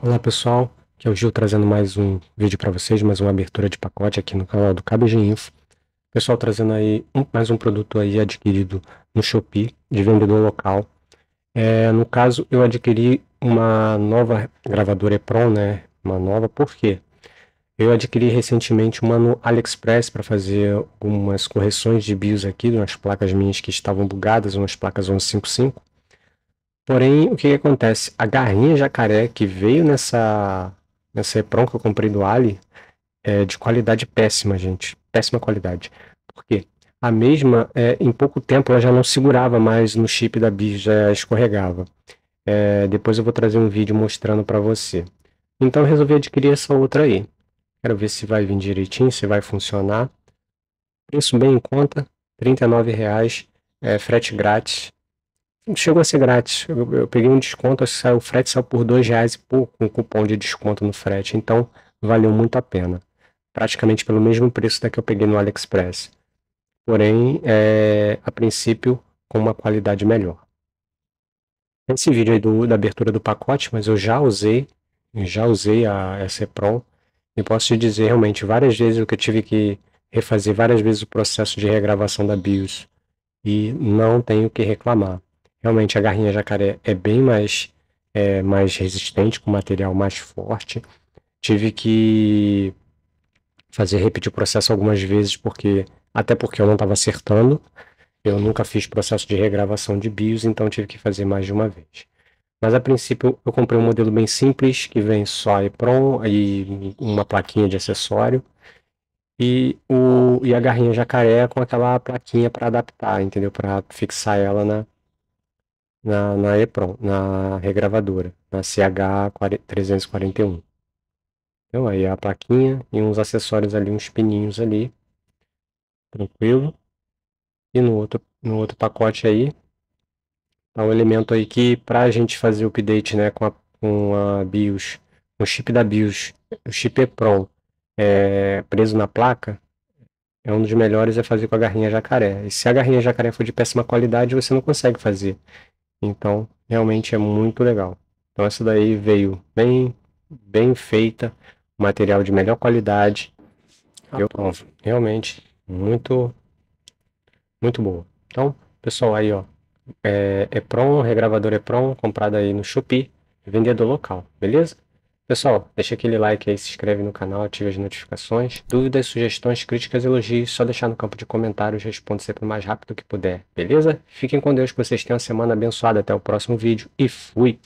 Olá pessoal, aqui é o Gil trazendo mais um vídeo para vocês, mais uma abertura de pacote aqui no canal do KBG Info. Pessoal trazendo aí um, mais um produto aí adquirido no Shopee, de vendedor local. É, no caso, eu adquiri uma nova gravadora EPROM, né? Uma nova, por quê? Eu adquiri recentemente uma no AliExpress para fazer algumas correções de BIOS aqui, de umas placas minhas que estavam bugadas, umas placas 155. Porém, o que, que acontece? A garrinha jacaré que veio nessa, nessa EPROM que eu comprei do Ali é de qualidade péssima, gente. Péssima qualidade. Por quê? A mesma, é, em pouco tempo, ela já não segurava mais no chip da bicha, já escorregava. É, depois eu vou trazer um vídeo mostrando para você. Então eu resolvi adquirir essa outra aí. Quero ver se vai vir direitinho, se vai funcionar. Preço bem em conta, R$ 39,00, é, frete grátis chegou a ser grátis. Eu, eu peguei um desconto, acho que saiu, o frete saiu por dois reais e pouco, um cupom de desconto no frete. Então, valeu muito a pena. Praticamente pelo mesmo preço da que eu peguei no AliExpress. Porém, é, a princípio, com uma qualidade melhor. Esse vídeo aí do, da abertura do pacote, mas eu já usei, já usei a ECPROM e posso te dizer realmente várias vezes que eu tive que refazer várias vezes o processo de regravação da BIOS e não tenho que reclamar. Realmente a garrinha jacaré é bem mais, é, mais resistente, com material mais forte. Tive que fazer repetir o processo algumas vezes, porque até porque eu não estava acertando. Eu nunca fiz processo de regravação de BIOS, então tive que fazer mais de uma vez. Mas a princípio eu comprei um modelo bem simples, que vem só EPROM e uma plaquinha de acessório. E, o, e a garrinha jacaré com aquela plaquinha para adaptar, entendeu? Para fixar ela na, na, na EPROM, na regravadora, na CH341. Então aí a plaquinha e uns acessórios ali, uns pininhos ali, tranquilo. E no outro, no outro pacote aí, tá um elemento aí que para a gente fazer o update né, com, a, com a BIOS, o chip da BIOS, o chip EPROM é, preso na placa, é um dos melhores é fazer com a garrinha jacaré. E se a garrinha jacaré for de péssima qualidade, você não consegue fazer. Então, realmente é muito legal. Então essa daí veio bem bem feita, material de melhor qualidade. Ah, Eu bom, realmente muito muito boa. Então, pessoal aí, ó, é Epron, é regravador é Epron, comprado aí no Shopee, vendedor local, beleza? Pessoal, deixa aquele like aí, se inscreve no canal, ativa as notificações. Dúvidas, sugestões, críticas, elogios, só deixar no campo de comentários, respondo sempre o mais rápido que puder, beleza? Fiquem com Deus, que vocês tenham uma semana abençoada. Até o próximo vídeo e fui!